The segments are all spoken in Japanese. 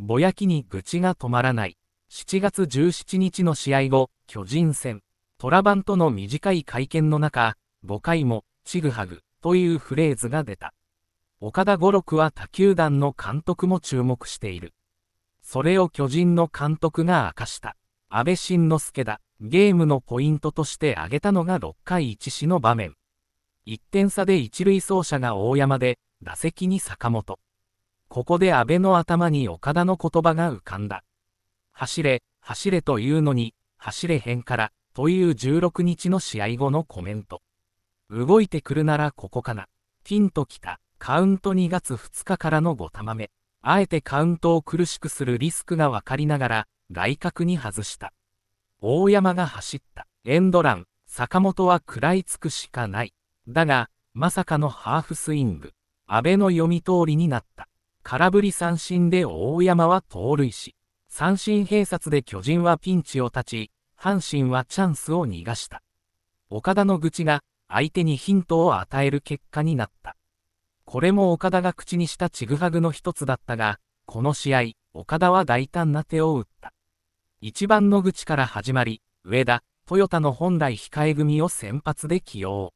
ぼやきに愚痴が止まらない。7月17日の試合後、巨人戦、トラバンとの短い会見の中、5回も、ちぐはぐ、というフレーズが出た。岡田五六は他球団の監督も注目している。それを巨人の監督が明かした。安倍晋之助だ。ゲームのポイントとして挙げたのが6回1死の場面。1点差で一塁走者が大山で、打席に坂本。ここで安倍の頭に岡田の言葉が浮かんだ。走れ、走れというのに、走れへんから、という16日の試合後のコメント。動いてくるならここかな。ピンときた、カウント2月2日からの5玉目。あえてカウントを苦しくするリスクが分かりながら、外角に外した。大山が走った。エンドラン、坂本は食らいつくしかない。だが、まさかのハーフスイング。安倍の読み通りになった。空振り三振で大山は盗塁し、三振併殺で巨人はピンチを立ち、阪神はチャンスを逃がした。岡田の愚痴が相手にヒントを与える結果になった。これも岡田が口にしたちぐはぐの一つだったが、この試合、岡田は大胆な手を打った。一番の愚痴から始まり、上田、トヨタの本来控え組を先発で起用。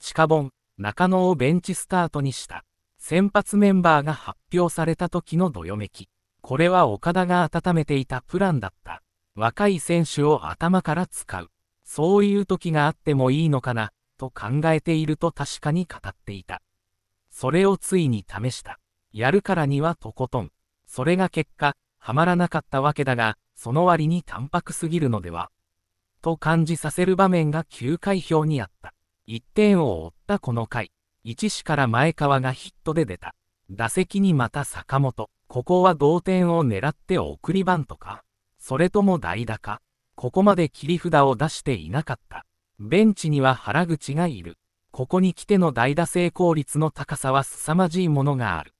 近本、中野をベンチスタートにした。先発メンバーが発表された時のどよめき。これは岡田が温めていたプランだった。若い選手を頭から使う。そういう時があってもいいのかな、と考えていると確かに語っていた。それをついに試した。やるからにはとことん。それが結果、はまらなかったわけだが、その割に淡白すぎるのでは。と感じさせる場面が9回表にあった。1点を追ったこの回。1死から前川がヒットで出た。打席にまた坂本。ここは同点を狙って送りバントか。それとも代打か。ここまで切り札を出していなかった。ベンチには原口がいる。ここに来ての代打成功率の高さは凄まじいものがある。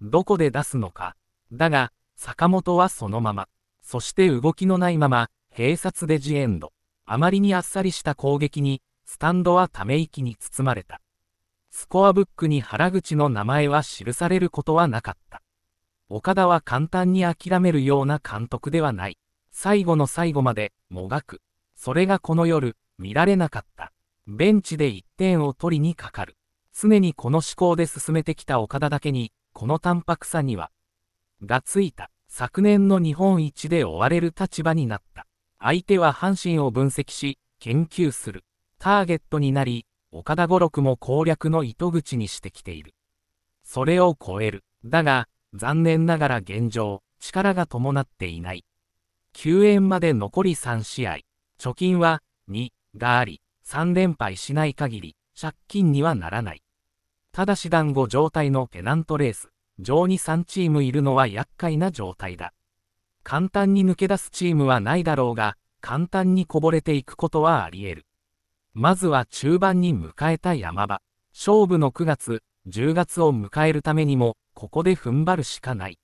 どこで出すのか。だが、坂本はそのまま。そして動きのないまま、併殺でジエンド。あまりにあっさりした攻撃に、スタンドはため息に包まれた。スコアブックに原口の名前は記されることはなかった。岡田は簡単に諦めるような監督ではない。最後の最後まで、もがく。それがこの夜、見られなかった。ベンチで1点を取りにかかる。常にこの思考で進めてきた岡田だけに、この淡白さには、がついた。昨年の日本一で追われる立場になった。相手は阪神を分析し、研究する。ターゲットになり、岡田五六も攻略の糸口にしてきている。それを超える。だが、残念ながら現状、力が伴っていない。救援まで残り3試合、貯金は2があり、3連敗しない限り、借金にはならない。ただし団子状態のペナントレース、上に3チームいるのは厄介な状態だ。簡単に抜け出すチームはないだろうが、簡単にこぼれていくことはあり得る。まずは中盤に迎えた山場。勝負の9月、10月を迎えるためにも、ここで踏ん張るしかない。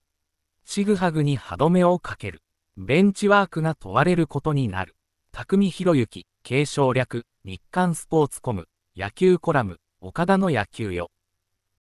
ちぐはぐに歯止めをかける。ベンチワークが問われることになる。匠博之、継承略、日刊スポーツコム、野球コラム、岡田の野球よ。